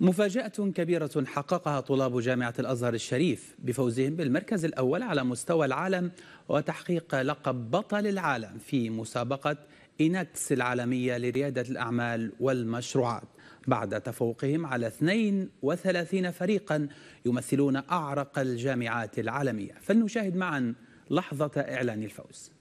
مفاجأة كبيرة حققها طلاب جامعة الأزهر الشريف بفوزهم بالمركز الأول على مستوى العالم وتحقيق لقب بطل العالم في مسابقة إنكس العالمية لريادة الأعمال والمشروعات بعد تفوقهم على 32 فريقا يمثلون أعرق الجامعات العالمية فلنشاهد معا لحظة إعلان الفوز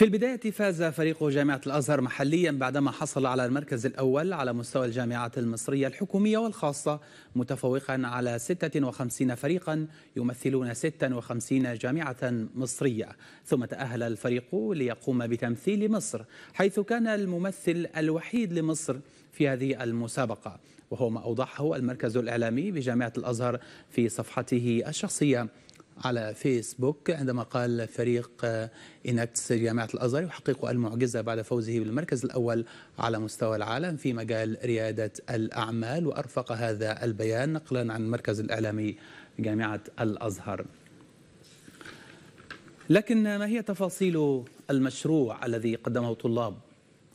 في البداية فاز فريق جامعة الأزهر محليا بعدما حصل على المركز الأول على مستوى الجامعات المصرية الحكومية والخاصة متفوقا على 56 فريقا يمثلون 56 جامعة مصرية ثم تأهل الفريق ليقوم بتمثيل مصر حيث كان الممثل الوحيد لمصر في هذه المسابقة وهو ما أوضحه المركز الإعلامي بجامعة الأزهر في صفحته الشخصية على فيسبوك عندما قال فريق آه، إناكتس جامعة الأزهر يحقق المعجزة بعد فوزه بالمركز الأول على مستوى العالم في مجال ريادة الأعمال وأرفق هذا البيان نقلا عن المركز الإعلامي جامعة الأزهر لكن ما هي تفاصيل المشروع الذي قدمه طلاب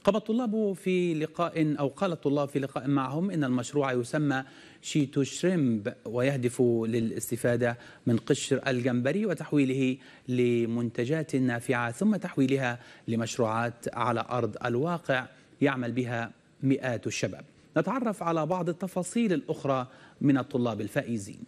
قام الطلاب في لقاء أو قال الطلاب في لقاء معهم إن المشروع يسمى شيتو شريمب ويهدف للاستفادة من قشر الجمبري وتحويله لمنتجات نافعة ثم تحويلها لمشروعات على أرض الواقع يعمل بها مئات الشباب نتعرف على بعض التفاصيل الأخرى من الطلاب الفائزين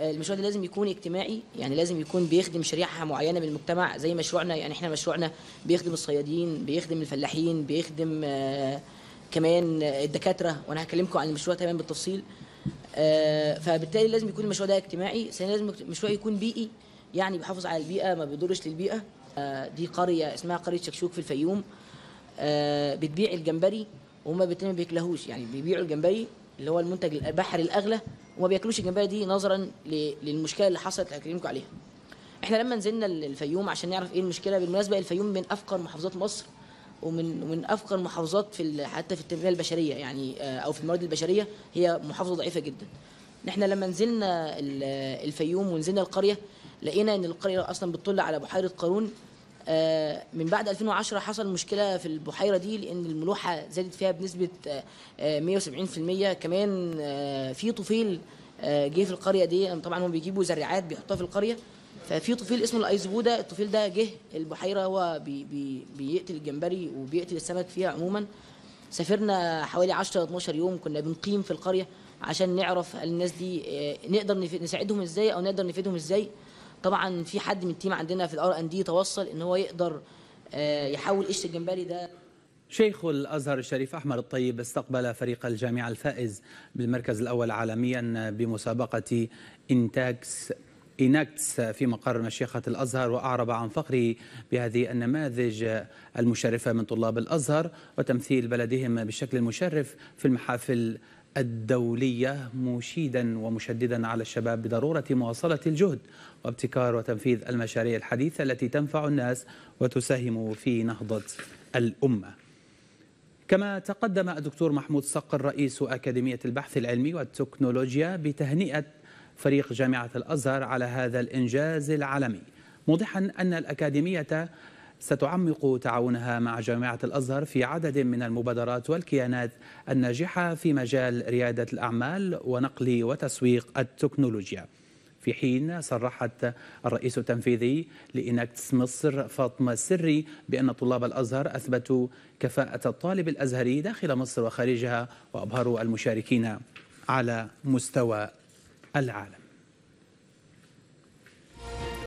آه، المشروع ده لازم يكون اجتماعي يعني لازم يكون بيخدم شريحه معينه من المجتمع زي مشروعنا يعني احنا مشروعنا بيخدم الصيادين بيخدم الفلاحين بيخدم آه، كمان الدكاتره وانا هكلمكم عن المشروع تمام بالتفصيل آه، فبالتالي لازم يكون المشروع ده اجتماعي ثانيا لازم المشروع يكون بيئي يعني بيحافظ على البيئه ما بيضرش للبيئه دي قريه اسمها قريه شكشوك في الفيوم بتبيع الجمبري وهم بيتم بيكلهوش يعني بيبيعوا الجمبري اللي هو المنتج البحري الاغلى وما بياكلوش الجمبري دي نظرا للمشكله اللي حصلت هكلمكم عليها احنا لما نزلنا الفيوم عشان نعرف ايه المشكله بالمناسبه الفيوم من افقر محافظات مصر ومن من افقر محافظات في حتى في التنميه البشريه يعني آه، او في الموارد البشريه هي محافظه ضعيفه جدا احنا لما نزلنا الفيوم ونزلنا القريه لقينا ان القريه اصلا بتطل على بحيره قارون آه، من بعد 2010 حصل مشكلة في البحيرة دي لأن الملوحة زادت فيها بنسبة 170% آه، كمان آه، في طفيل جه في القرية دي طبعا هم بيجيبوا زرعات بيحطوها في القرية ففي طفيل اسمه الأيزبودة الطفيل ده جه البحيرة هو بيقتل الجمبري وبيقتل السمك فيها عموما سافرنا حوالي 10 12 يوم كنا بنقيم في القرية عشان نعرف الناس دي نقدر نساعدهم ازاي او نقدر نفيدهم ازاي طبعا في حد من التيم عندنا في الار ان دي توصل ان هو يقدر آه، يحول قشر الجمبري ده شيخ الازهر الشريف احمد الطيب استقبل فريق الجامعه الفائز بالمركز الاول عالميا بمسابقه انتاكس إيناكتس في مقر مشيخة الأزهر وأعرب عن فخره بهذه النماذج المشرفة من طلاب الأزهر وتمثيل بلدهم بشكل مشرف في المحافل الدولية مشيدا ومشددا على الشباب بضرورة مواصلة الجهد وابتكار وتنفيذ المشاريع الحديثة التي تنفع الناس وتساهم في نهضة الأمة كما تقدم الدكتور محمود صقر رئيس أكاديمية البحث العلمي والتكنولوجيا بتهنئة فريق جامعة الأزهر على هذا الإنجاز العالمي موضحا أن الأكاديمية ستعمق تعاونها مع جامعة الأزهر في عدد من المبادرات والكيانات الناجحة في مجال ريادة الأعمال ونقل وتسويق التكنولوجيا في حين صرحت الرئيس التنفيذي لإناكتس مصر فاطمة السري بأن طلاب الأزهر أثبتوا كفاءة الطالب الأزهري داخل مصر وخارجها وأبهروا المشاركين على مستوى العالم